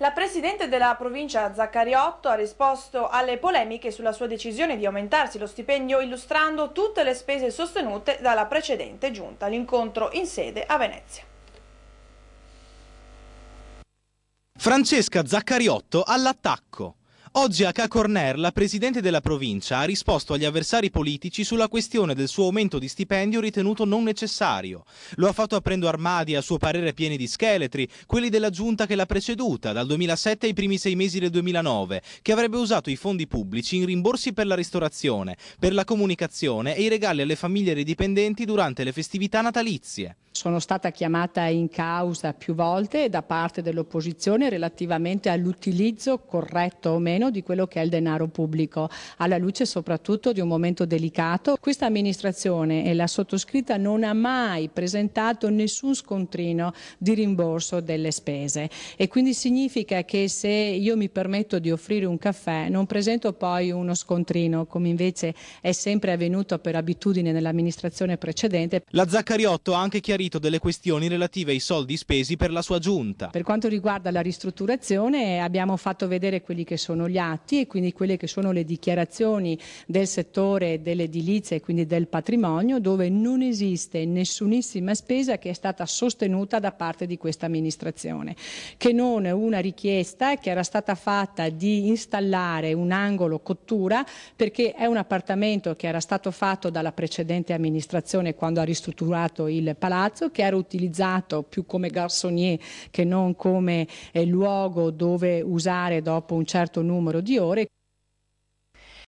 La presidente della provincia Zaccariotto ha risposto alle polemiche sulla sua decisione di aumentarsi lo stipendio illustrando tutte le spese sostenute dalla precedente giunta L'incontro in sede a Venezia. Francesca Zaccariotto all'attacco. Oggi a Cacorner la Presidente della provincia ha risposto agli avversari politici sulla questione del suo aumento di stipendio ritenuto non necessario. Lo ha fatto aprendo armadi a suo parere pieni di scheletri, quelli della giunta che l'ha preceduta dal 2007 ai primi sei mesi del 2009, che avrebbe usato i fondi pubblici in rimborsi per la ristorazione, per la comunicazione e i regali alle famiglie dei dipendenti durante le festività natalizie. Sono stata chiamata in causa più volte da parte dell'opposizione relativamente all'utilizzo corretto o meno meno di quello che è il denaro pubblico, alla luce soprattutto di un momento delicato. Questa amministrazione e la sottoscritta non ha mai presentato nessun scontrino di rimborso delle spese e quindi significa che se io mi permetto di offrire un caffè non presento poi uno scontrino come invece è sempre avvenuto per abitudine nell'amministrazione precedente. La Zaccariotto ha anche chiarito delle questioni relative ai soldi spesi per la sua giunta. Per quanto riguarda la ristrutturazione abbiamo fatto vedere quelli che sono gli gli atti e quindi quelle che sono le dichiarazioni del settore dell'edilizia e quindi del patrimonio dove non esiste nessunissima spesa che è stata sostenuta da parte di questa amministrazione, che non una richiesta che era stata fatta di installare un angolo cottura perché è un appartamento che era stato fatto dalla precedente amministrazione quando ha ristrutturato il palazzo, che era utilizzato più come garçonnier che non come eh, luogo dove usare dopo un certo numero numero di ore